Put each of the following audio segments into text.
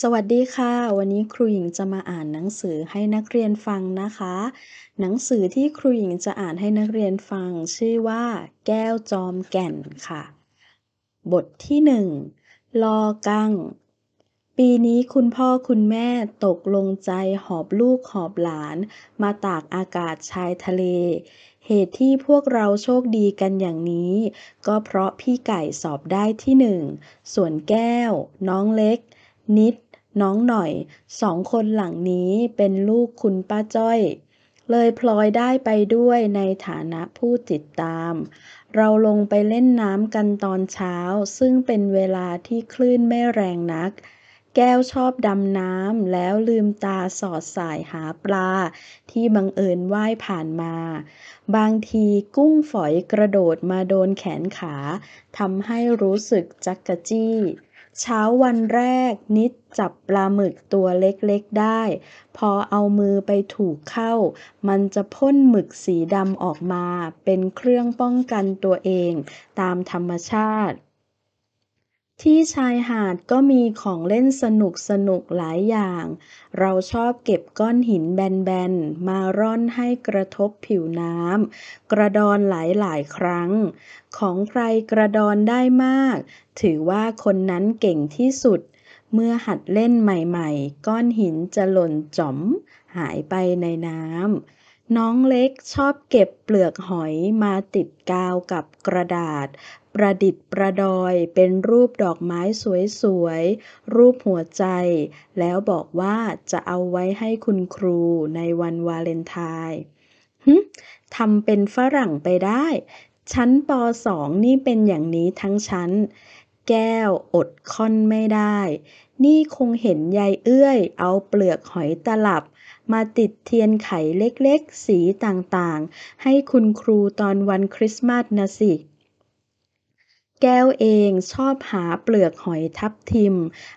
สวัสดีค่ะ วันนี้ครูหญิงจะมาอ่านหนังสือให้นักเรียนฟังนะคะ หนังสือที่ครูหญิงจะอ่านให้นักเรียนฟังชื่อว่า แก้วจอมแก่นค่ะ บทที่หนึ่งลอกัง ปีนี้คุณพ่อคุณแม่ตกลงใจหอบลูกหอบหลานมาตากอากาศชายทะเล เหตุที่พวกเราโชคดีกันอย่างนี้ ก็เพราะพี่ไก่สอบได้ที่หนึ่งส่วนแก้ว น้องเล็ก นิดน้องหน่อย สองคนหลังนี้เป็นลูกคุณป้าจ้อย เลยพลอยได้ไปด้วยในฐานะผู้ติดตาม เราลงไปเล่นน้ำกันตอนเช้า ซึ่งเป็นเวลาที่คลื่นไม่แรงนัก แก้วชอบดำน้ำแล้วลืมตาสอดสายหาปลา ที่บังเอิญว่ายผ่านมา บางทีกุ้งฝอยกระโดดมาโดนแขนขาทำให้รู้สึกจักกะจี้เช้าวันแรกนิดจับปลาหมึกตัวเล็กๆได้ พอเอามือไปถูกเข้า มันจะพ่นหมึกสีดำออกมา เป็นเครื่องป้องกันตัวเอง ตามธรรมชาติที่ชายหาดก็มีของเล่นสนุกสนุกหลายอย่าง เราชอบเก็บก้อนหินแบนๆ มาร่อนให้กระทบผิวน้ำกระดอนหลายๆ ครั้ง ของใครกระดอนได้มาก ถือว่าคนนั้นเก่งที่สุด เมื่อหัดเล่นใหม่ๆ ก้อนหินจะหล่นจอมหายไปในน้ำน้องเล็กชอบเก็บเปลือกหอยมาติดกาวกับกระดาษประดิษฐ์ประดอยเป็นรูปดอกไม้สวยๆ รูปหัวใจ แล้วบอกว่าจะเอาไว้ให้คุณครูในวันวาเลนไทน์ทำเป็นฝรั่งไปได้ ชั้นปสองนี่เป็นอย่างนี้ทั้งชั้น แก้วอดค่อนไม่ได้ นี่คงเห็นยายเอื้อยเอาเปลือกหอยตลับ มาติดเทียนไขเล็กๆสีต่างๆ ให้คุณครูตอนวันคริสต์มาสนะสิแก้วเองชอบหาเปลือกหอยทับทิม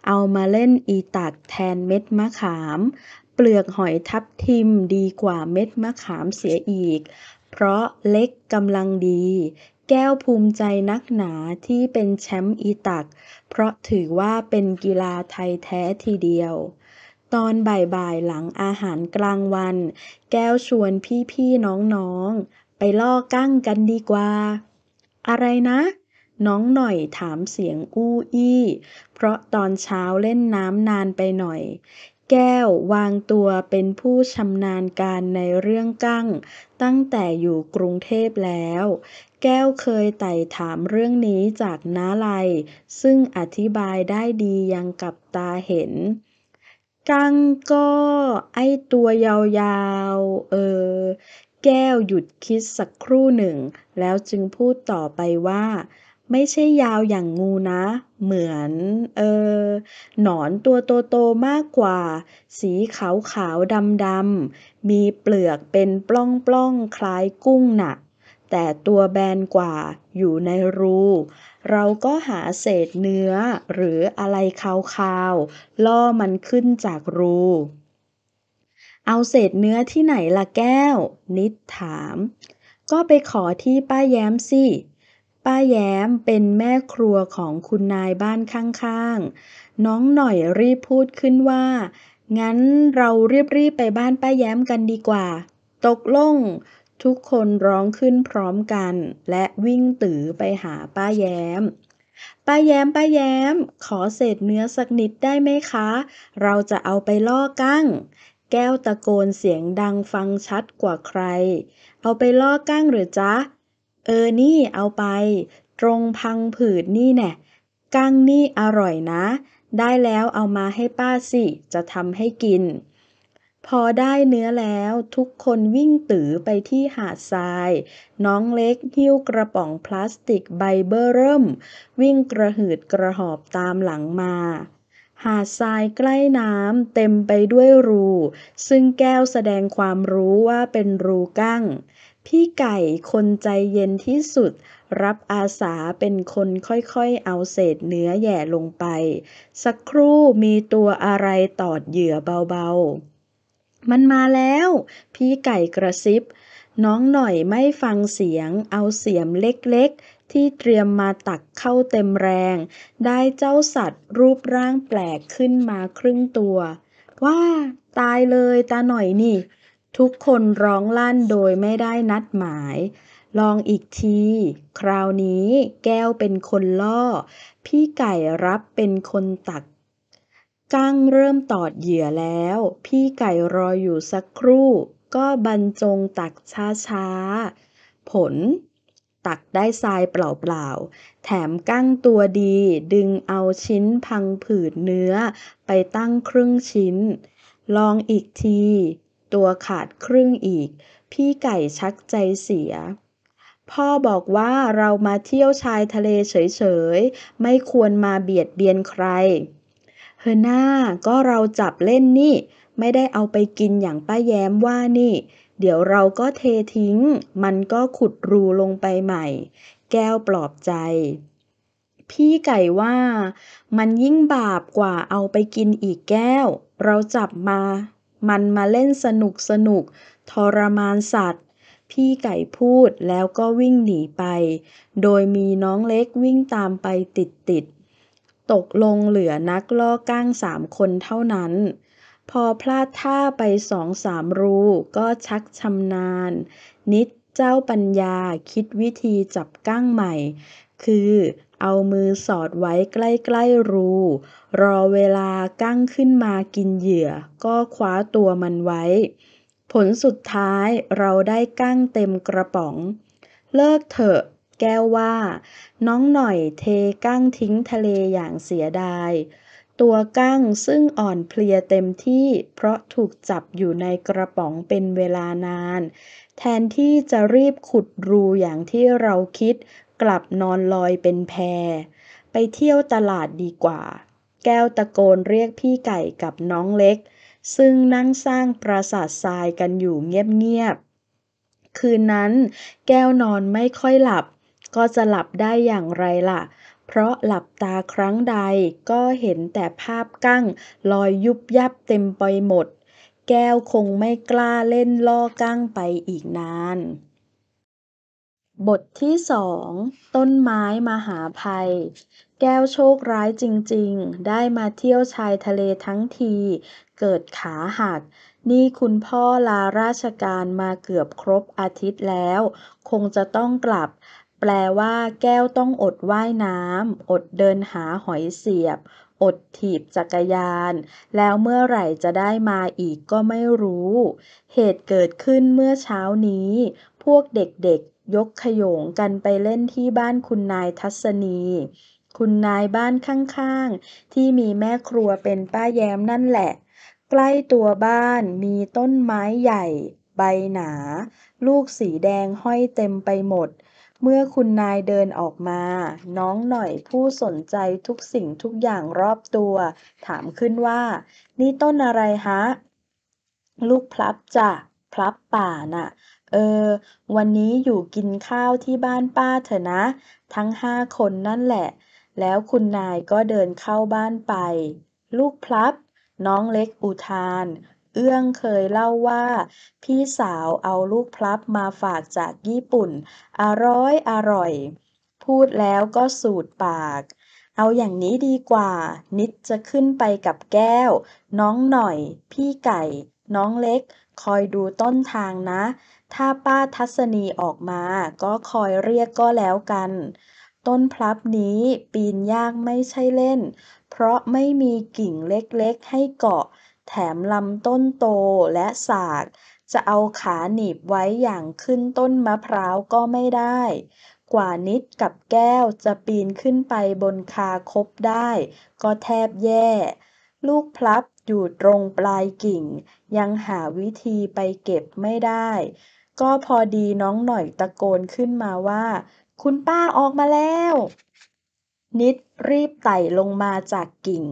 เอามาเล่นอีตักแทนเม็ดมะขาม เปลือกหอยทับทิมดีกว่าเม็ดมะขามเสียอีก เพราะเล็กกำลังดี แก้วภูมิใจนักหนาที่เป็นแชมป์อีตัก เพราะถือว่าเป็นกีฬาไทยแท้ทีเดียว ตอนบ่ายๆหลังอาหารกลางวัน แก้วชวนพี่ๆน้องๆ ไปล่อกั้งกันดีกว่า อะไรนะน้องหน่อยถามเสียงอู้อี้ เพราะตอนเช้าเล่นน้ำนานไปหน่อย แก้ววางตัวเป็นผู้ชำนาญการในเรื่องกั้ง ตั้งแต่อยู่กรุงเทพแล้ว แก้วเคยไต่ถามเรื่องนี้จากน้าไลซึ่งอธิบายได้ดียังกับตาเห็น กั้งก็ ไอตัวยาวๆ เออ แก้วหยุดคิดสักครู่หนึ่ง แล้วจึงพูดต่อไปว่าไม่ใช่ยาวอย่างงูนะ เหมือน เออ หนอนตัวโตๆมากกว่า สีขาวขาวดำดำมีเปลือกเป็นปล้องปล้องคล้ายกุ้งนะ่ะแต่ตัวแบนกว่าอยู่ในรู เราก็หาเศษเนื้อ หรืออะไรขาวๆ ล่อมันขึ้นจากรู เอาเศษเนื้อที่ไหนล่ะแก้ว นิดถาม ก็ไปขอที่ป้าแย้มสิป้าแย้มเป็นแม่ครัวของคุณนายบ้านข้างๆ น้องหน่อยรีบพูดขึ้นว่า งั้นเรารีบๆไปบ้านป้าแย้มกันดีกว่า ตกลง ทุกคนร้องขึ้นพร้อมกัน และวิ่งตือไปหาป้าแย้ม ป้าแย้มป้าแย้ม ขอเศษเนื้อสักนิดได้ไหมคะ เราจะเอาไปล่อกั้ง แก้วตะโกนเสียงดังฟังชัดกว่าใคร เอาไปล่อกั้งหรือจ๊ะเออนี่เอาไป ตรงพังผืดนี่แน่กั้งนี่อร่อยนะ ได้แล้วเอามาให้ป้าสิจะทำให้กิน พอได้เนื้อแล้วทุกคนวิ่งตือไปที่หาดทราย น้องเล็กหิ้วกระป๋องพลาสติกใบเบอร์เริ่มวิ่งกระหืดกระหอบตามหลังมา หาดทรายใกล้น้ำเต็มไปด้วยรู ซึ่งแก้วแสดงความรู้ว่าเป็นรูกั้งพี่ไก่คนใจเย็นที่สุด รับอาสาเป็นคนค่อยๆ เอาเศษเนื้อแย่ลงไป สักครู่มีตัวอะไรตอดเหยื่อเบาๆ มันมาแล้ว พี่ไก่กระซิบ น้องหน่อยไม่ฟังเสียงเอาเสียมเล็กๆ ที่เตรียมมาตักเข้าเต็มแรง ได้เจ้าสัตว์รูปร่างแปลกขึ้นมาครึ่งตัว ว่า ตายเลยตาหน่อยนี่ทุกคนร้องลั่นโดยไม่ได้นัดหมาย ลองอีกที คราวนี้แก้วเป็นคนล่อ พี่ไก่รับเป็นคนตัก กั้งเริ่มตอดเหยื่อแล้ว พี่ไก่รออยู่สักครู่ ก็บรรจงตักช้าๆ ผล ตักได้ทรายเปล่าๆ แถมกั้งตัวดีดึงเอาชิ้นพังผืดเนื้อไปตั้งครึ่งชิ้น ลองอีกทีตัวขาดครึ่งอีก พี่ไก่ชักใจเสีย พ่อบอกว่าเรามาเที่ยวชายทะเลเฉยๆ ไม่ควรมาเบียดเบียนใครเฮหน้าก็เราจับเล่นนี่ไม่ได้เอาไปกินอย่างป้าแย้มว่านี่ เดี๋ยวเราก็เททิ้ง มันก็ขุดรูลงไปใหม่ แก้วปลอบใจ พี่ไก่ว่า มันยิ่งบาปกว่าเอาไปกินอีกแก้ว เราจับมามันมาเล่นสนุกสนุก ทรมานสัตว์ พี่ไก่พูดแล้วก็วิ่งหนีไป โดยมีน้องเล็กวิ่งตามไปติดติด ตกลงเหลือนักล่อก้างสามคนเท่านั้น พอพลาดท่าไปสองสามรูก็ชักชำนาญ นิดเจ้าปัญญาคิดวิธีจับก้างใหม่ คือเอามือสอดไว้ใกล้ๆรูรอเวลากั้งขึ้นมากินเหยื่อ ก็คว้าตัวมันไว้ ผลสุดท้ายเราได้กั้งเต็มกระป๋อง เลิกเถอะ แก้วว่าน้องหน่อยเทกั้งทิ้งทะเลอย่างเสียดายตัวกั้งซึ่งอ่อนเพลียเต็มที่เพราะถูกจับอยู่ในกระป๋องเป็นเวลานาน แทนที่จะรีบขุดรูอย่างที่เราคิดกลับนอนลอยเป็นแพไปเที่ยวตลาดดีกว่า แก้วตะโกนเรียกพี่ไก่กับน้องเล็ก ซึ่งนั่งสร้างปราสาททรายกันอยู่เงียบๆคืนนั้นแก้วนอนไม่ค่อยหลับ ก็จะหลับได้อย่างไรล่ะ เพราะหลับตาครั้งใดก็เห็นแต่ภาพกั้งลอยยุบยับเต็มไปหมด แก้วคงไม่กล้าเล่นล่อก้างไปอีกนานบทที่สอง ต้นไม้มหาภัย แก้วโชคร้ายจริงๆ ได้มาเที่ยวชายทะเลทั้งที เกิดขาหัก นี่คุณพ่อลาราชการมาเกือบครบอาทิตย์แล้ว คงจะต้องกลับ แปลว่าแก้วต้องอดว่ายน้ำ อดเดินหาหอยเสียบ อดถีบจักรยาน แล้วเมื่อไหร่จะได้มาอีกก็ไม่รู้ เหตุเกิดขึ้นเมื่อเช้านี้ พวกเด็กๆยกขโยงกันไปเล่นที่บ้านคุณนายทัศนี คุณนายบ้านข้างๆ ที่มีแม่ครัวเป็นป้าแย้มนั่นแหละ ใกล้ตัวบ้านมีต้นไม้ใหญ่ ใบหนา ลูกสีแดงห้อยเต็มไปหมด เมื่อคุณนายเดินออกมา น้องหน่อยผู้สนใจทุกสิ่งทุกอย่างรอบตัว ถามขึ้นว่า นี่ต้นอะไรฮะ ลูกพลับจ้ะพลับป่าน่ะออวันนี้อยู่กินข้าวที่บ้านป้าเถอะนะ ทั้งห้าคนนั่นแหละ แล้วคุณนายก็เดินเข้าบ้านไป ลูกพลับ น้องเล็กอุทาน เอื้องเคยเล่าว่า พี่สาวเอาลูกพลับมาฝากจากญี่ปุ่น อร่อยอร่อย พูดแล้วก็สูดปาก เอาอย่างนี้ดีกว่า นิดจะขึ้นไปกับแก้ว น้องหน่อย พี่ไก่ น้องเล็ก คอยดูต้นทางนะถ้าป้าทัศนีออกมาก็คอยเรียกก็แล้วกัน ต้นพลับนี้ปีนยากไม่ใช่เล่น เพราะไม่มีกิ่งเล็กๆให้เกาะ แถมลำต้นโตและสาก จะเอาขาหนีบไว้อย่างขึ้นต้นมะพร้าวก็ไม่ได้ กว่านิดกับแก้วจะปีนขึ้นไปบนคาคบได้ ก็แทบแย่ ลูกพลับอยู่ตรงปลายกิ่ง ยังหาวิธีไปเก็บไม่ได้ก็พอดีน้องหน่อยตะโกนขึ้นมาว่าคุณป้าออกมาแล้ว นิดรีบไต่ลงมาจากกิ่ง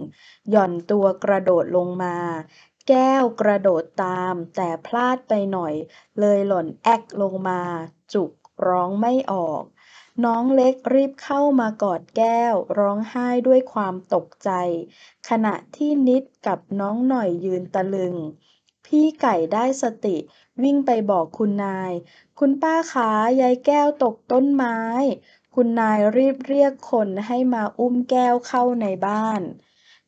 หย่อนตัวกระโดดลงมา แก้วกระโดดตามแต่พลาดไปหน่อยเลยหล่นแอกลงมา จุกร้องไม่ออก น้องเล็กรีบเข้ามากอดแก้ว ร้องไห้ด้วยความตกใจ ขณะที่นิดกับน้องหน่อยยืนตะลึงพี่ไก่ได้สติ วิ่งไปบอกคุณนาย คุณป้าขายายแก้วตกต้นไม้ คุณนายรีบเรียกคนให้มาอุ้มแก้วเข้าในบ้าน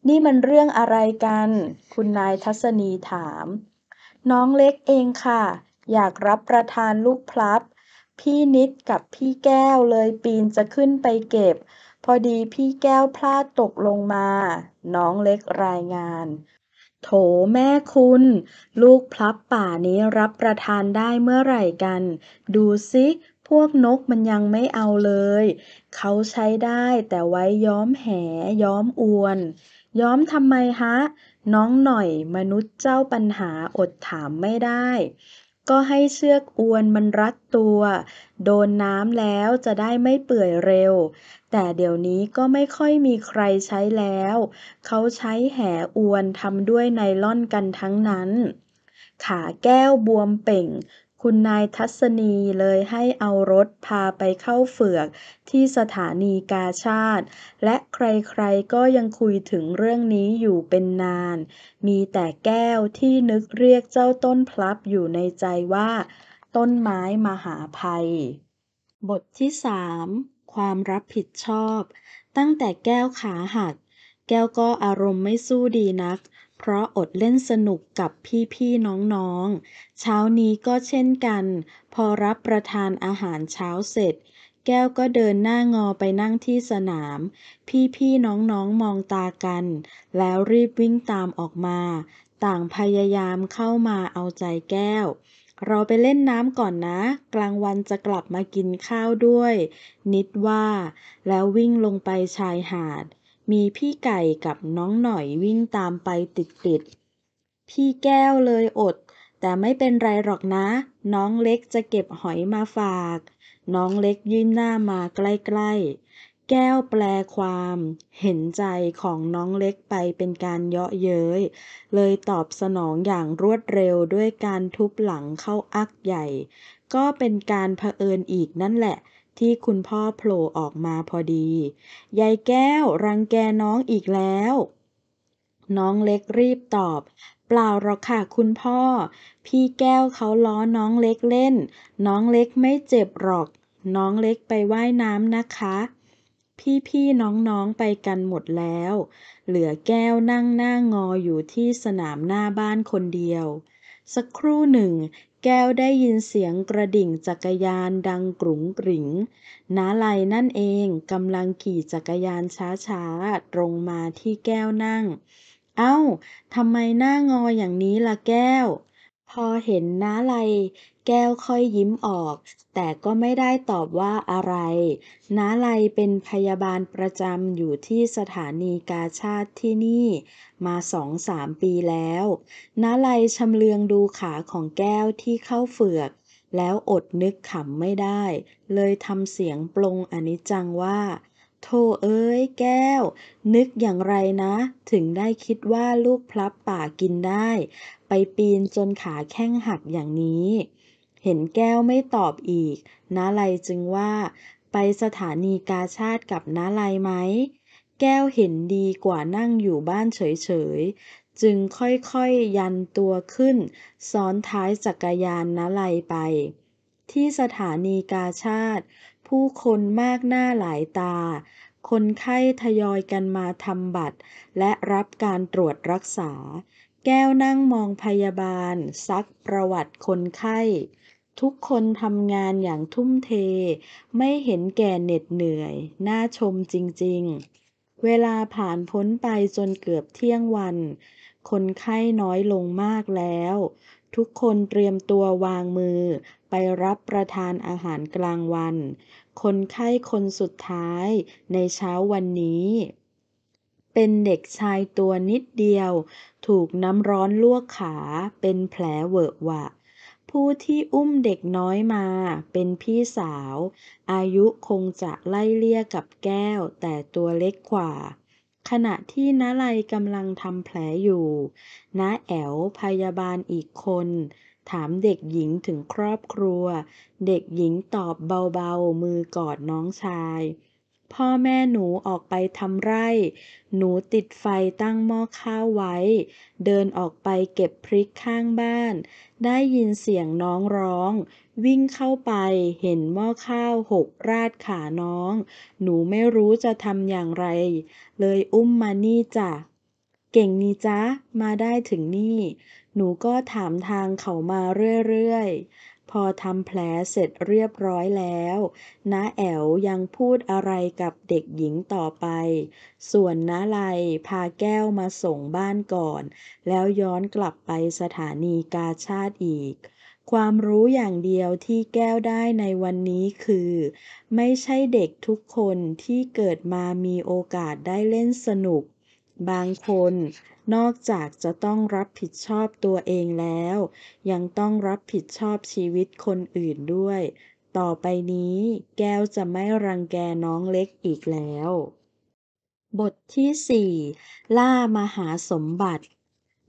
นี่มันเรื่องอะไรกัน คุณนายทัศนีถาม น้องเล็กเองค่ะ อยากรับประทานลูกพลับ พี่นิดกับพี่แก้วเลยปีนจะขึ้นไปเก็บ พอดีพี่แก้วพลาดตกลงมา น้องเล็กรายงานโถแม่คุณ ลูกพลับป่านี้รับประทานได้เมื่อไหร่กัน ดูซิ พวกนกมันยังไม่เอาเลย เขาใช้ได้แต่ไว้ย้อมแหย้อมอวน ย้อมทำไมฮะ น้องหน่อย มนุษย์เจ้าปัญหาอดถามไม่ได้ก็ให้เชือกอวนมันรัดตัว โดนน้ำแล้วจะได้ไม่เปื่อยเร็ว แต่เดี๋ยวนี้ก็ไม่ค่อยมีใครใช้แล้ว เขาใช้แห่อวนทำด้วยไนล่อนกันทั้งนั้น ขาแก้วบวมเป่งคุณนายทัศนีเลยให้เอารถพาไปเข้าเฝือก ที่สถานีกาชาิและใครๆก็ยังคุยถึงเรื่องนี้อยู่เป็นนาน มีแต่แก้วที่นึกเรียกเจ้าต้นพลับอยู่ในใจว่า ต้นไม้มหาภัย บทที่สามความรับผิดชอบ ตั้งแต่แก้วขาหักแก้วก็อารมณ์ไม่สู้ดีนักเพราะอดเล่นสนุกกับพี่ๆน้องๆเช้านี้ก็เช่นกัน พอรับประทานอาหารเช้าเสร็จ แก้วก็เดินหน้างอไปนั่งที่สนาม พี่ๆน้องๆมองตากัน แล้วรีบวิ่งตามออกมา ต่างพยายามเข้ามาเอาใจแก้ว เราไปเล่นน้ำก่อนนะ กลางวันจะกลับมากินข้าวด้วย นิดว่า แล้ววิ่งลงไปชายหาดมีพี่ไก่กับน้องหน่อยวิ่งตามไปติดๆพี่แก้วเลยอด แต่ไม่เป็นไรหรอกนะ น้องเล็กจะเก็บหอยมาฝาก น้องเล็กยื้นหน้ามาใกล้ๆ แก้วแปลความ เห็นใจของน้องเล็กไปเป็นการเยาะเย้ย เลยตอบสนองอย่างรวดเร็วด้วยการทุบหลังเข้าอักใหญ่ ก็เป็นการเผอิญอีกนั่นแหละที่คุณพ่อโผล่ออกมาพอดี ยายแก้วรังแกน้องอีกแล้ว น้องเล็กรีบตอบ เปล่าหรอกค่ะคุณพ่อ พี่แก้วเขาล้อน้องเล็กเล่น น้องเล็กไม่เจ็บหรอก น้องเล็กไปไว่ายน้ำนะคะ พี่ๆน้องๆไปกันหมดแล้ว เหลือแก้วนั่งหน้างออยู่ที่สนามหน้าบ้านคนเดียว สักครู่หนึ่งแก้วได้ยินเสียงกระดิ่งจักรยานดังกรุงกริ๋งน้าไลนั่นเองกำลังขี่จักรยานช้าๆตรงมาที่แก้วนั่ง เอา้า ทำไมหน้างออย่างนี้ล่ะแก้ว พอเห็นน้าไลแก้วค่อยยิ้มออก แต่ก็ไม่ได้ตอบว่าอะไรน้าไลเป็นพยาบาลประจำอยู่ที่สถานีกาชาติ ที่นี่ มาสองสามปีแล้วน้าไลชำเลืองดูขาของแก้วที่เข้าเฝือก แล้วอดนึกขำไม่ได้ เลยทำเสียงปลงอนิจจังว่า โธ่เอ้ยแก้วนึกอย่างไรนะ ถึงได้คิดว่าลูกพลับป่ากินได้ ไปปีนจนขาแข้งหักอย่างนี้เห็นแก้วไม่ตอบอีกน้าไลจึงว่า ไปสถานีกาชาติกับน้าไลไหมแก้วเห็นดีกว่านั่งอยู่บ้านเฉย ๆ จึงค่อย ๆ ยันตัวขึ้นซ้อนท้ายจักรยานน้าไลไป ที่สถานีกาชาติ ผู้คนมากหน้าหลายตา คนไข้ทยอยกันมาทำบัตรและรับการตรวจรักษา แก้วนั่งมองพยาบาล ซักประวัติคนไข้ทุกคนทำงานอย่างทุ่มเท ไม่เห็นแก่เหน็ดเหนื่อย น่าชมจริงๆ เวลาผ่านพ้นไปจนเกือบเที่ยงวัน คนไข้น้อยลงมากแล้ว ทุกคนเตรียมตัววางมือ ไปรับประทานอาหารกลางวัน คนไข้คนสุดท้ายในเช้าวันนี้ เป็นเด็กชายตัวนิดเดียว ถูกน้ำร้อนลวกขาเป็นแผลเวอะหวะผู้ที่อุ้มเด็กน้อยมาเป็นพี่สาว อายุคงจะไล่เลี่ยกับแก้วแต่ตัวเล็กกว่า ขณะที่นาไลกำลังทำแผลอยู่น้าแอวพยาบาลอีกคน ถามเด็กหญิงถึงครอบครัว เด็กหญิงตอบเบาๆ มือกอดน้องชายพ่อแม่หนูออกไปทำไร่ หนูติดไฟตั้งหม้อข้าวไว้ เดินออกไปเก็บพริกข้างบ้าน ได้ยินเสียงน้องร้อง วิ่งเข้าไปเห็นหม้อข้าวหกราดขาน้อง หนูไม่รู้จะทำอย่างไร เลยอุ้มมานี่จ้ะเก่งนี่จ้ะ มาได้ถึงนี่ หนูก็ถามทางเขามาเรื่อย ๆพอทำแผลเสร็จเรียบร้อยแล้วน้าแอวยังพูดอะไรกับเด็กหญิงต่อไป ส่วนน้าไลพาแก้วมาส่งบ้านก่อน แล้วย้อนกลับไปสถานีกาชาติอีก ความรู้อย่างเดียวที่แก้วได้ในวันนี้คือ ไม่ใช่เด็กทุกคนที่เกิดมามีโอกาสได้เล่นสนุกบางคนนอกจากจะต้องรับผิดชอบตัวเองแล้ว ยังต้องรับผิดชอบชีวิตคนอื่นด้วย ต่อไปนี้แก้วจะไม่รังแกน้องเล็กอีกแล้ว บทที่ 4 ล่ามหาสมบัติ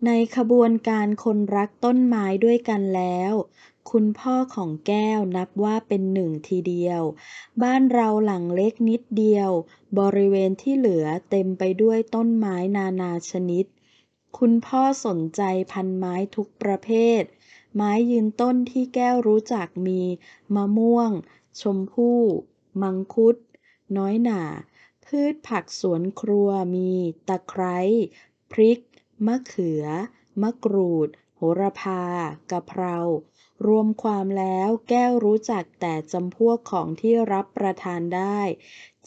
ในขบวนการคนรักต้นไม้ด้วยกันแล้วคุณพ่อของแก้วนับว่าเป็นหนึ่งทีเดียว บ้านเราหลังเล็กนิดเดียว บริเวณที่เหลือเต็มไปด้วยต้นไม้นานาชนิด คุณพ่อสนใจพันไม้ทุกประเภท ไม้ยืนต้นที่แก้วรู้จักมี มะม่วง ชมพู่ มังคุด น้อยหน่า พืชผักสวนครัวมี ตะไคร้ พริก มะเขือ มะกรูด โหระพา กะเพรารวมความแล้วแก้วรู้จักแต่จำพวกของที่รับประทานได้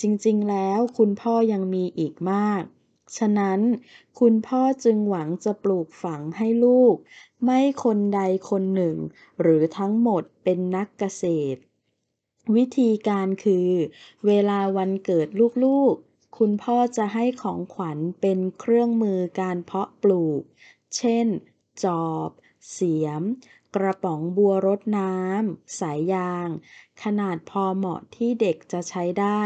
จริงๆแล้วคุณพ่อยังมีอีกมาก ฉะนั้น คุณพ่อจึงหวังจะปลูกฝังให้ลูก ไม่คนใดคนหนึ่ง หรือทั้งหมดเป็นนักเกษตร วิธีการคือ เวลาวันเกิดลูกๆ คุณพ่อจะให้ของขวัญเป็นเครื่องมือการเพาะปลูก เช่น จอบ เสียมกระป๋องบัวรดน้ำสายยาง ขนาดพอเหมาะที่เด็กจะใช้ได้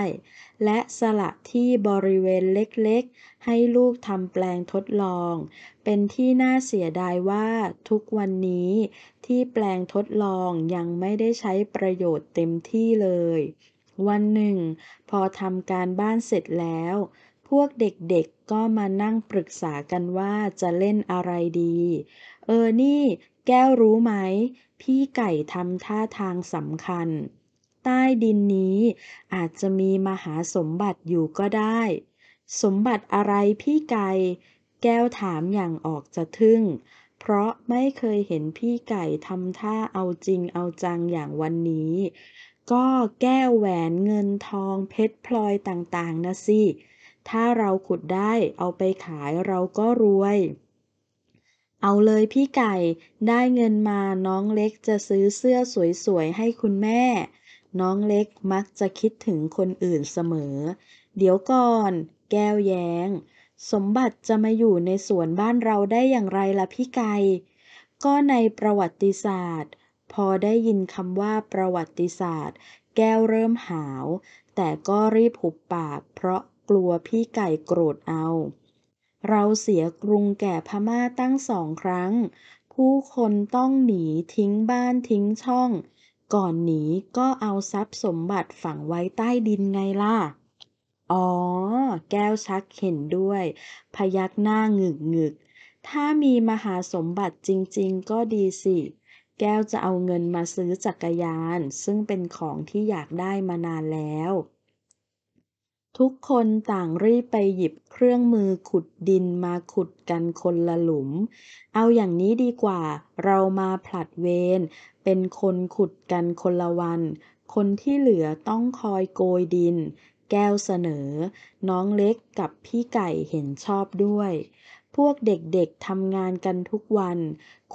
และสละที่บริเวณเล็กๆ ให้ลูกทำแปลงทดลอง เป็นที่น่าเสียดายว่าทุกวันนี้ที่แปลงทดลองยังไม่ได้ใช้ประโยชน์เต็มที่เลย วันหนึ่ง พอทำการบ้านเสร็จแล้ว พวกเด็ก ๆ ก็มานั่งปรึกษากันว่าจะเล่นอะไรดี เออ นี่แก้วรู้ไหม พี่ไก่ทำท่าทางสำคัญ ใต้ดินนี้อาจจะมีมหาสมบัติอยู่ก็ได้ สมบัติอะไรพี่ไก่ แก้วถามอย่างออกจะทึ่ง เพราะไม่เคยเห็นพี่ไก่ทำท่าเอาจริงเอาจังอย่างวันนี้ ก็แก้วแหวนเงินทองเพชรพลอยต่าง ๆนะสิถ้าเราขุดได้เอาไปขายเราก็รวยเอาเลยพี่ไก่ได้เงินมาน้องเล็กจะซื้อเสื้อสวยๆให้คุณแม่ น้องเล็กมักจะคิดถึงคนอื่นเสมอ เดี๋ยวก่อนแก้วแย้ง สมบัติจะมาอยู่ในสวนบ้านเราได้อย่างไรล่ะพี่ไก่ ก็ในประวัติศาสตร์ พอได้ยินคำว่าประวัติศาสตร์ แก้วเริ่มหาว แต่ก็รีบหุบปากเพราะกลัวพี่ไก่โกรธเอาเราเสียกรุงแก่พม่าตั้งสองครั้ง ผู้คนต้องหนีทิ้งบ้านทิ้งช่อง ก่อนหนีก็เอาทรัพย์สมบัติฝังไว้ใต้ดินไงล่ะ อ๋อ แก้วชักเห็นด้วย พยักหน้าหงึกหงึกถ้ามีมหาสมบัติจริงๆก็ดีสิ แก้วจะเอาเงินมาซื้อจักรยาน ซึ่งเป็นของที่อยากได้มานานแล้วทุกคนต่างรีบไปหยิบเครื่องมือขุดดินมาขุดกันคนละหลุม เอาอย่างนี้ดีกว่า เรามาผลัดเวรเป็นคนขุดกันคนละวัน คนที่เหลือต้องคอยโกยดิน แก้วเสนอ น้องเล็กกับพี่ไก่เห็นชอบด้วย พวกเด็กๆทำงานกันทุกวัน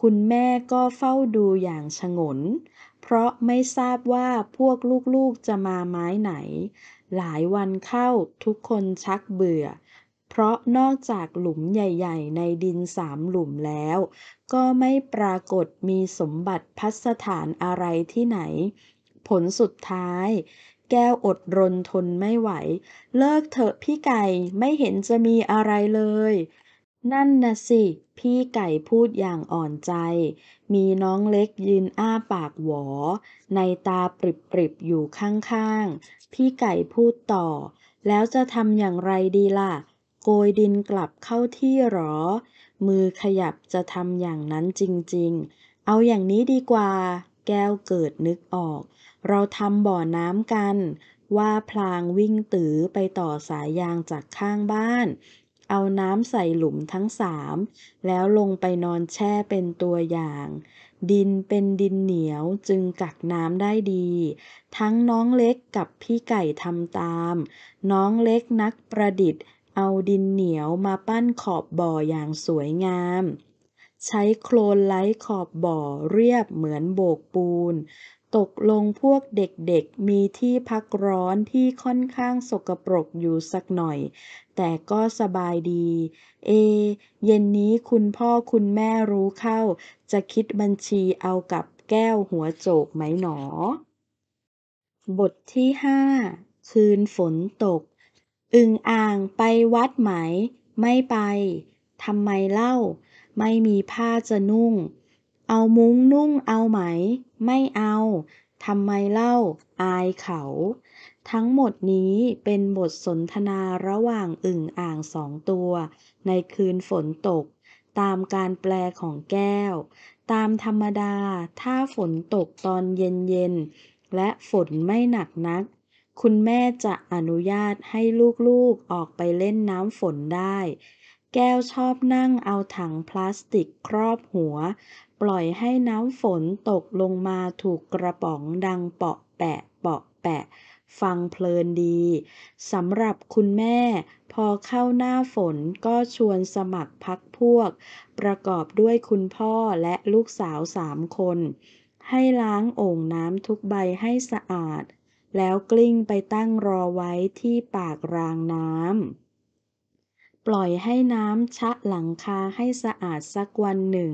คุณแม่ก็เฝ้าดูอย่างฉงน เพราะไม่ทราบว่าพวกลูกๆจะมาไม้ไหนหลายวันเข้าทุกคนชักเบื่อ เพราะนอกจากหลุมใหญ่ๆ ในดินสามหลุมแล้ว ก็ไม่ปรากฏมีสมบัติพัสถานอะไรที่ไหน ผลสุดท้าย แก้วอดรนทนไม่ไหว เลิกเถอะพี่ไก่ไม่เห็นจะมีอะไรเลย นั่นนะสิ พี่ไก่พูดอย่างอ่อนใจ มีน้องเล็กยืนอ้าปากหวอในตาปริบๆ อยู่ข้างๆพี่ไก่พูดต่อ แล้วจะทำอย่างไรดีล่ะ โกยดินกลับเข้าที่หรอ มือขยับจะทำอย่างนั้นจริงๆ เอาอย่างนี้ดีกว่า แก้วเกิดนึกออก เราทำบ่อน้ำกัน ว่าพลางวิ่งตือไปต่อสายยางจากข้างบ้านเอาน้ำใส่หลุมทั้งสามแล้วลงไปนอนแช่เป็นตัวอย่าง ดินเป็นดินเหนียวจึงกักน้ำได้ดี ทั้งน้องเล็กกับพี่ไก่ทำตาม น้องเล็กนักประดิษฐ์ เอาดินเหนียวมาปั้นขอบบ่ออย่างสวยงาม ใช้โคลนไล้ขอบบ่อเรียบเหมือนโบกปูนตกลงพวกเด็กๆมีที่พักร้อนที่ค่อนข้างสกปรกอยู่สักหน่อย แต่ก็สบายดี เอเย็นนี้คุณพ่อคุณแม่รู้เข้า จะคิดบัญชีเอากับแก้วหัวโจกไหมหนอ บทที่ห้าคืนฝนตก อึงอ่างไปวัดไหม ไม่ไปทำไมเล่า ไม่มีผ้าจะนุ่งเอามุ้งนุ่งเอาไหม ไม่เอาทำไมเล่าอายเขา ทั้งหมดนี้เป็นบทสนทนาระหว่างอึ่งอ่างสองตัว ในคืนฝนตก ตามการแปลของแก้ว ตามธรรมดา ถ้าฝนตกตอนเย็นเย็น และฝนไม่หนักนัก คุณแม่จะอนุญาตให้ลูกๆออกไปเล่นน้ำฝนได้ แก้วชอบนั่งเอาถังพลาสติกครอบหัวปล่อยให้น้ำฝนตกลงมาถูกกระป๋องดังเปาะแปะเปาะแปะ ฟังเพลินดีสำหรับคุณแม่พอเข้าหน้าฝนก็ชวนสมัครพักพวก ประกอบด้วยคุณพ่อและลูกสาวสามคน ให้ล้างโอ่งน้ำทุกใบให้สะอาด แล้วกลิ้งไปตั้งรอไว้ที่ปากรางน้ำปล่อยให้น้ำชะหลังคาให้สะอาดสักวันหนึ่ง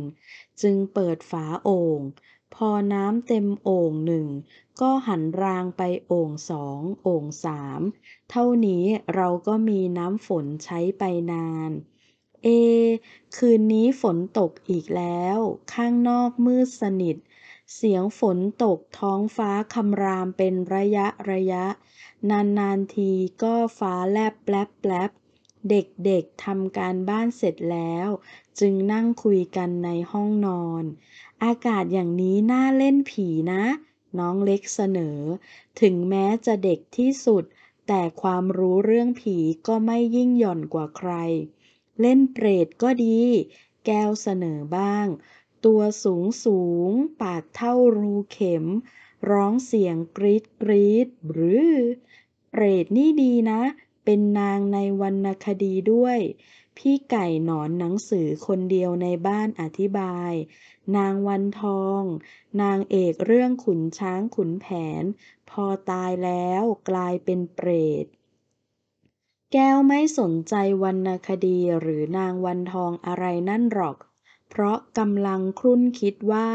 จึงเปิดฝาโอ่ง พอน้ำเต็มโอ่งหนึ่ง ก็หันรางไปโอ่งสองโอ่งสามเท่านี้เราก็มีน้ำฝนใช้ไปนาน เอ คืนนี้ฝนตกอีกแล้ว ข้างนอกมืดสนิท เสียงฝนตกท้องฟ้าคำรามเป็นระยะระยะ นาน ๆ ทีก็ฟ้าแลบแปลบแปลบเด็กๆทำการบ้านเสร็จแล้ว จึงนั่งคุยกันในห้องนอน อากาศอย่างนี้น่าเล่นผีนะ น้องเล็กเสนอ ถึงแม้จะเด็กที่สุด แต่ความรู้เรื่องผีก็ไม่ยิ่งหย่อนกว่าใคร เล่นเปรตก็ดี แก้วเสนอบ้าง ตัวสูงสูงปากเท่ารูเข็ม ร้องเสียงกรีดกรีดหรือ เปรตนี่ดีนะเป็นนางในวรรณคดีด้วย พี่ไก่หนอนหนังสือคนเดียวในบ้านอธิบาย นางวันทอง นางเอกเรื่องขุนช้างขุนแผน พอตายแล้วกลายเป็นเปรตแก้วไม่สนใจวรรณคดีหรือนางวันทองอะไรนั่นหรอก เพราะกำลังครุ่นคิดว่า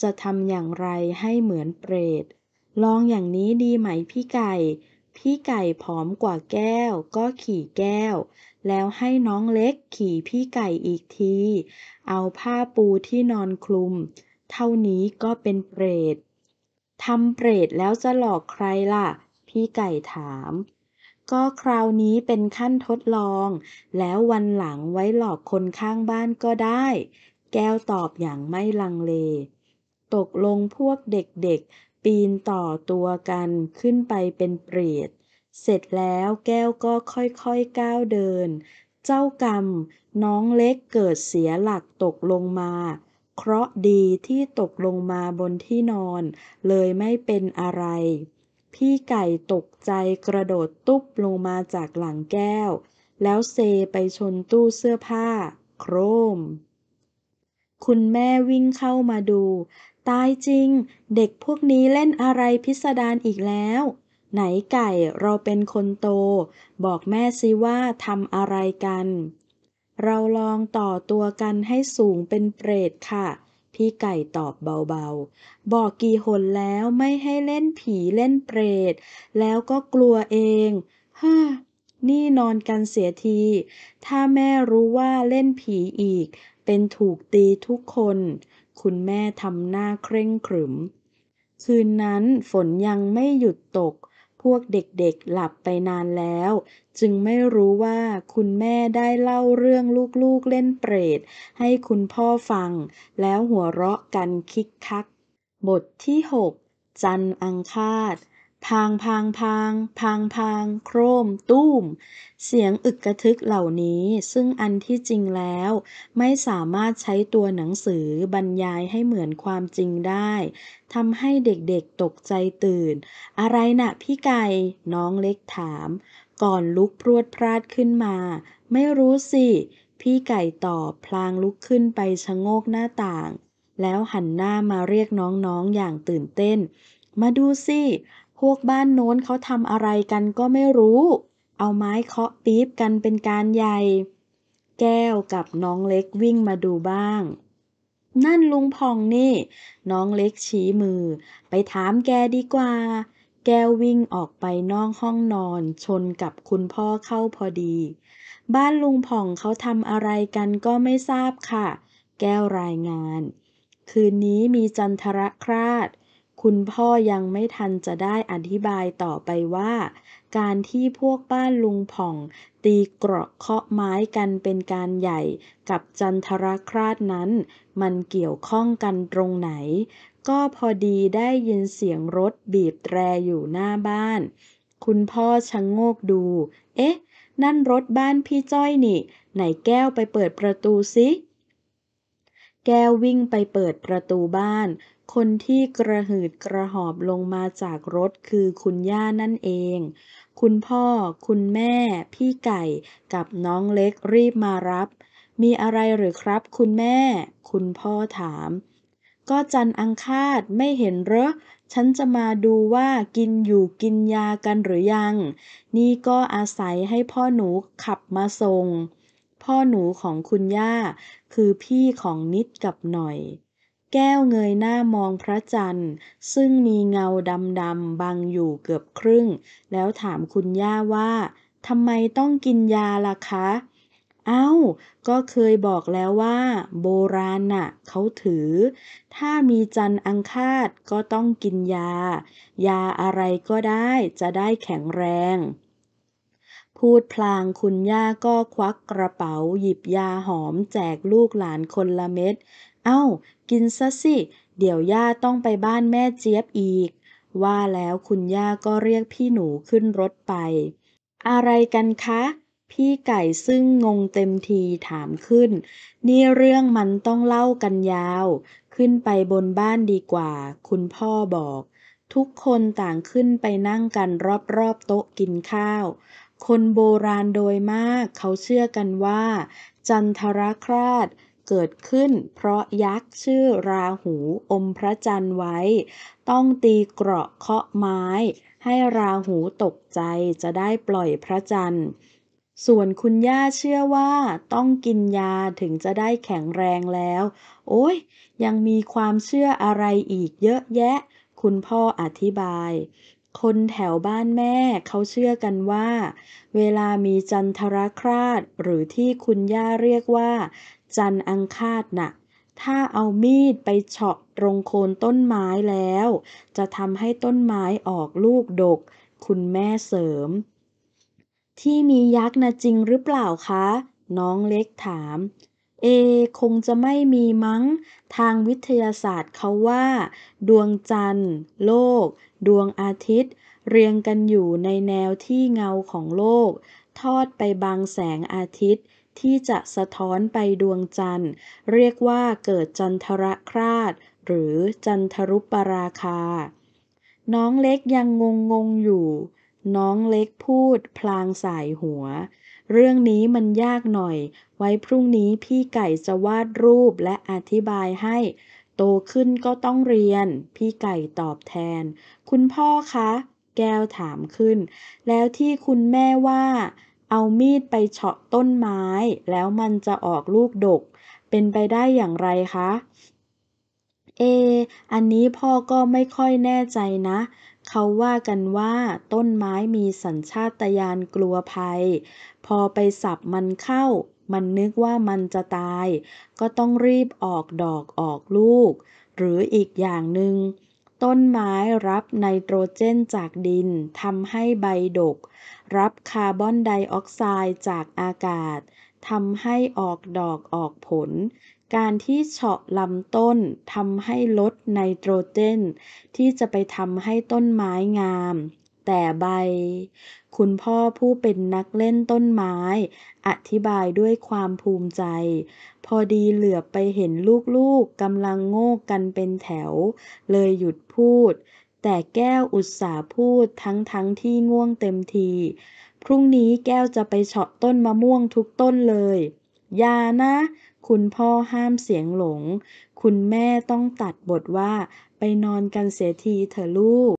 จะทำอย่างไรให้เหมือนเปรตลองอย่างนี้ดีไหมพี่ไก่พี่ไก่ผอมกว่าแก้ว ก็ขี่แก้ว แล้วให้น้องเล็กขี่พี่ไก่อีกที เอาผ้าปูที่นอนคลุมเท่านี้ก็เป็นเปรตทำเปรตแล้วจะหลอกใครล่ะ พี่ไก่ถาม ก็คราวนี้เป็นขั้นทดลอง แล้ววันหลังไว้หลอกคนข้างบ้านก็ได้ แก้วตอบอย่างไม่ลังเล ตกลงพวกเด็กปีนต่อตัวกันขึ้นไปเป็นเปรต เสร็จแล้วแก้วก็ค่อยๆก้าวเดิน เจ้ากรรม น้องเล็กเกิดเสียหลักตกลงมา เคราะดีที่ตกลงมาบนที่นอน เลยไม่เป็นอะไร พี่ไก่ตกใจกระโดดตุ๊บลงมาจากหลังแก้ว แล้วเซไปชนตู้เสื้อผ้า โครม คุณแม่วิ่งเข้ามาดูตายจริง เด็กพวกนี้เล่นอะไรพิสดารอีกแล้ว ไหนไก่เราเป็นคนโต บอกแม่สิว่าทำอะไรกัน เราลองต่อตัวกันให้สูงเป็นเปรตค่ะ พี่ไก่ตอบเบาๆ บอกกี่หนแล้วไม่ให้เล่นผีเล่นเปรต แล้วก็กลัวเอง ฮ่า นี่นอนกันเสียที ถ้าแม่รู้ว่าเล่นผีอีก เป็นถูกตีทุกคนคุณแม่ทำหน้าเคร่งขรึม คืนนั้นฝนยังไม่หยุดตก พวกเด็กๆหลับไปนานแล้ว จึงไม่รู้ว่าคุณแม่ได้เล่าเรื่องลูกๆเล่นเปรตให้คุณพ่อฟัง แล้วหัวเราะกันคิกคัก บทที่ 6 จันอังคาดพางพางพางพางพางโครม ตุ้ม เสียงอึกกระทึกเหล่านี้ ซึ่งอันที่จริงแล้ว ไม่สามารถใช้ตัวหนังสือ บรรยายให้เหมือนความจริงได้ทำให้เด็กๆตกใจตื่น อะไรนะ่ะพี่ไก่ น้องเล็กถาม ก่อนลุกพรวดพลาดขึ้นมา ไม่รู้สิ พี่ไก่ตอบพลางลุกขึ้นไปชะโงกหน้าต่าง แล้วหันหน้ามาเรียกน้องๆอย่างตื่นเต้น มาดูสิพวกบ้านโน้นเขาทำอะไรกันก็ไม่รู้ เอาไม้เคาะปี๊บกันเป็นการใหญ่ แก้วกับน้องเล็กวิ่งมาดูบ้าง นั่นลุงพ่องนี่ น้องเล็กชี้มือ ไปถามแกดีกว่า แก้ววิ่งออกไปนอกห้องนอนชนกับคุณพ่อเข้าพอดี บ้านลุงพ่องเขาทำอะไรกันก็ไม่ทราบค่ะ แก้วรายงาน คืนนี้มีจันทรคราชคุณพ่อยังไม่ทันจะได้อธิบายต่อไปว่า การที่พวกบ้านลุงผ่อง ตีเกราะเคาะไม้กันเป็นการใหญ่กับจันทรคราชนั้น มันเกี่ยวข้องกันตรงไหน ก็พอดีได้ยินเสียงรถบีบแตรอยู่หน้าบ้าน คุณพ่อชะงโงกดู เอ๊ะ นั่นรถบ้านพี่จ้อยนี่ ไหนแก้วไปเปิดประตูสิแก้ววิ่งไปเปิดประตูบ้านคนที่กระหืดกระหอบลงมาจากรถคือคุณย่านั่นเอง คุณพ่อ คุณแม่ พี่ไก่ กับน้องเล็กรีบมารับ มีอะไรหรือครับ คุณแม่ คุณพ่อถาม ก็จันอังคาดไม่เห็นเหรอ ฉันจะมาดูว่ากินอยู่กินยากันหรือยัง นี่ก็อาศัยให้พ่อหนูขับมาส่ง พ่อหนูของคุณย่า คือพี่ของนิดกับหน่อยแก้วเงยหน้ามองพระจันทร์ ซึ่งมีเงาดำๆ บังอยู่เกือบครึ่ง แล้วถามคุณย่าว่าทำไมต้องกินยาล่ะคะ เอา้า ก็เคยบอกแล้วว่า โบราณน่ะเขาถือ ถ้ามีจันทร์อังคาด ก็ต้องกินยา ยาอะไรก็ได้จะได้แข็งแรง พูดพลางคุณย่าก็ควักกระเป๋าหยิบยาหอมแจกลูกหลานคนละเม็ดเอา้า กินซะสิเดี๋ยวย่าต้องไปบ้านแม่เจี๊ยบอีก ว่าแล้วคุณย่าก็เรียกพี่หนูขึ้นรถไป อะไรกันคะ พี่ไก่ซึ่งงงเต็มทีถามขึ้น นี่เรื่องมันต้องเล่ากันยาว ขึ้นไปบนบ้านดีกว่า คุณพ่อบอก ทุกคนต่างขึ้นไปนั่งกันรอบๆ โต๊ะกินข้าว คนโบราณโดยมาก เขาเชื่อกันว่า จันทรคราชเกิดขึ้นเพราะยักษ์ชื่อราหูอมพระจันทร์ไว้ ต้องตีเกราะเคาะไม้ ให้ราหูตกใจจะได้ปล่อยพระจันทร์ ส่วนคุณย่าเชื่อว่า ต้องกินยาถึงจะได้แข็งแรงแล้ว โอ้ย ยังมีความเชื่ออะไรอีกเยอะแยะ คุณพ่ออธิบาย คนแถวบ้านแม่เขาเชื่อกันว่า เวลามีจันทรคราดหรือที่คุณย่าเรียกว่าจันอังคาดนะ่ะ ถ้าเอามีดไปเฉาะตรงโคนต้นไม้แล้ว จะทำให้ต้นไม้ออกลูกดก คุณแม่เสริม ที่มียักษ์นะจริงหรือเปล่าคะ น้องเล็กถาม เอ คงจะไม่มีมั้ง ทางวิทยาศาสตร์เขาว่า ดวงจันทร์ โลก ดวงอาทิตย์ เรียงกันอยู่ในแนวที่เงาของโลก ทอดไปบังแสงอาทิตย์ที่จะสะท้อนไปดวงจันทร์ เรียกว่าเกิดจันทรคราดหรือจันทรุปปราคา น้องเล็กยังงงงงอยู่ น้องเล็กพูดพลางสายหัว เรื่องนี้มันยากหน่อย ไว้พรุ่งนี้พี่ไก่จะวาดรูปและอธิบายให้ โตขึ้นก็ต้องเรียน พี่ไก่ตอบแทน คุณพ่อคะ แก้วถามขึ้น แล้วที่คุณแม่ว่าเอามีดไปเฉาะต้นไม้ แล้วมันจะออกลูกดก เป็นไปได้อย่างไรคะ เอ อันนี้พ่อก็ไม่ค่อยแน่ใจนะ เขาว่ากันว่า ต้นไม้มีสัญชาตญาณกลัวภัย พอไปสับมันเข้า มันนึกว่ามันจะตาย ก็ต้องรีบออกดอกออกลูก หรืออีกอย่างหนึง่งต้นไม้รับไนโตรเจนจากดินทำให้ใบดก รับคาร์บอนไดออกไซด์จากอากาศทำให้ออกดอกออกผล การที่เฉาะลำต้นทำให้ลดไนโตรเจน ที่จะไปทำให้ต้นไม้งาม แต่ใบคุณพ่อผู้เป็นนักเล่นต้นไม้ อธิบายด้วยความภูมิใจ พอดีเหลือบไปเห็นลูกๆกำลังโง่กันเป็นแถว เลยหยุดพูด แต่แก้วอุตสาพูดทั้งทั้งที่ง่วงเต็มทีพรุ่งนี้แก้วจะไปเฉาะต้นมะม่วงทุกต้นเลยอย่านะ คุณพ่อห้ามเสียงหลง คุณแม่ต้องตัดบทว่าไปนอนกันเสียทีเถอะลูก